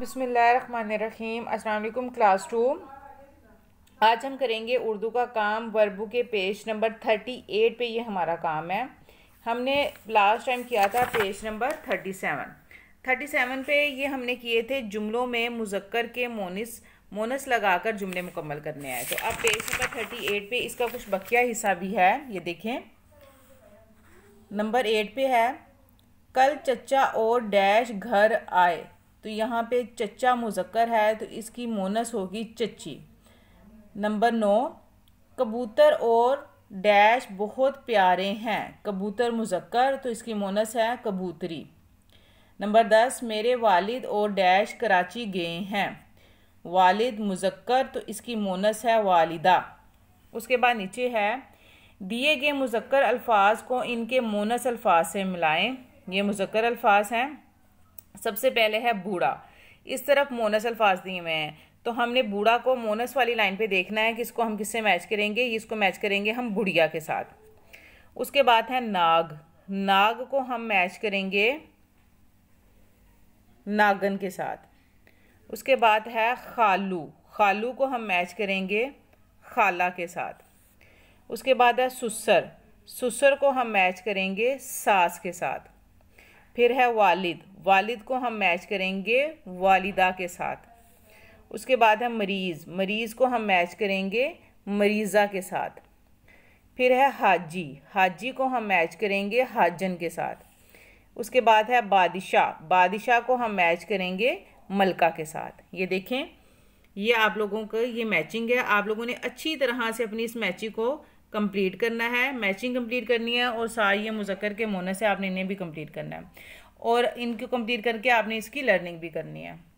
बिसमीम अलकुम class to आज हम करेंगे उर्दू का काम वर्बू के पेज नंबर थर्टी एट पर यह हमारा काम है हमने लास्ट टाइम किया था page number thirty seven thirty seven पर यह हमने किए थे जुमलों में मुजक्कर के मोनस मोनस लगा कर जुमले मुकम्मल करने आए तो अब पेज नंबर थर्टी एट पर इसका कुछ बकिया हिस्सा भी है ये देखें नंबर एट पर है कल चचा और डैश घर आए तो यहाँ पे चच्चा मुजक्कर है तो इसकी मोनस होगी चच्ची नंबर नौ कबूतर और डैश बहुत प्यारे हैं कबूतर मुजक्कर तो इसकी मोनस है कबूतरी नंबर दस मेरे वालिद और डैश कराची गए हैं वालिद मुजक्कर तो इसकी मोनस है वालिदा उसके बाद नीचे है दिए गए मुजक्कर अल्फाज को इनके मोनस अल्फाज से मिलाएं ये मुजक्कर अल्फाज हैं सबसे पहले है बूढ़ा इस तरफ मोनस अल्फाज दिए हुए हैं तो हमने बूढ़ा को मोनस वाली लाइन पे देखना है कि इसको हम किससे मैच करेंगे इसको मैच करेंगे हम बुढ़िया के साथ उसके बाद है नाग नाग को हम मैच करेंगे नागन के साथ उसके बाद है खालू खालू को हम मैच करेंगे खाला के साथ उसके बाद है सुसर सुसर को हम मैच करेंगे सास के साथ फिर है वालिद वालिद को हम मैच करेंगे वालिदा के साथ उसके बाद है मरीज़ मरीज़ को हम मैच करेंगे मरीज़ा के साथ फिर है हाजी हाजी को हम मैच करेंगे हाजन के साथ उसके बाद है बादशाह बादशाह को हम मैच करेंगे मलका के साथ ये देखें ये आप लोगों का ये मैचिंग है आप लोगों ने अच्छी तरह से अपनी इस मैचिंग को कंप्लीट करना है मैचिंग कंप्लीट करनी है और सारी मुजक्र के मोने से आपने इन्हें भी कंप्लीट करना है और इनको कंप्लीट करके आपने इसकी लर्निंग भी करनी है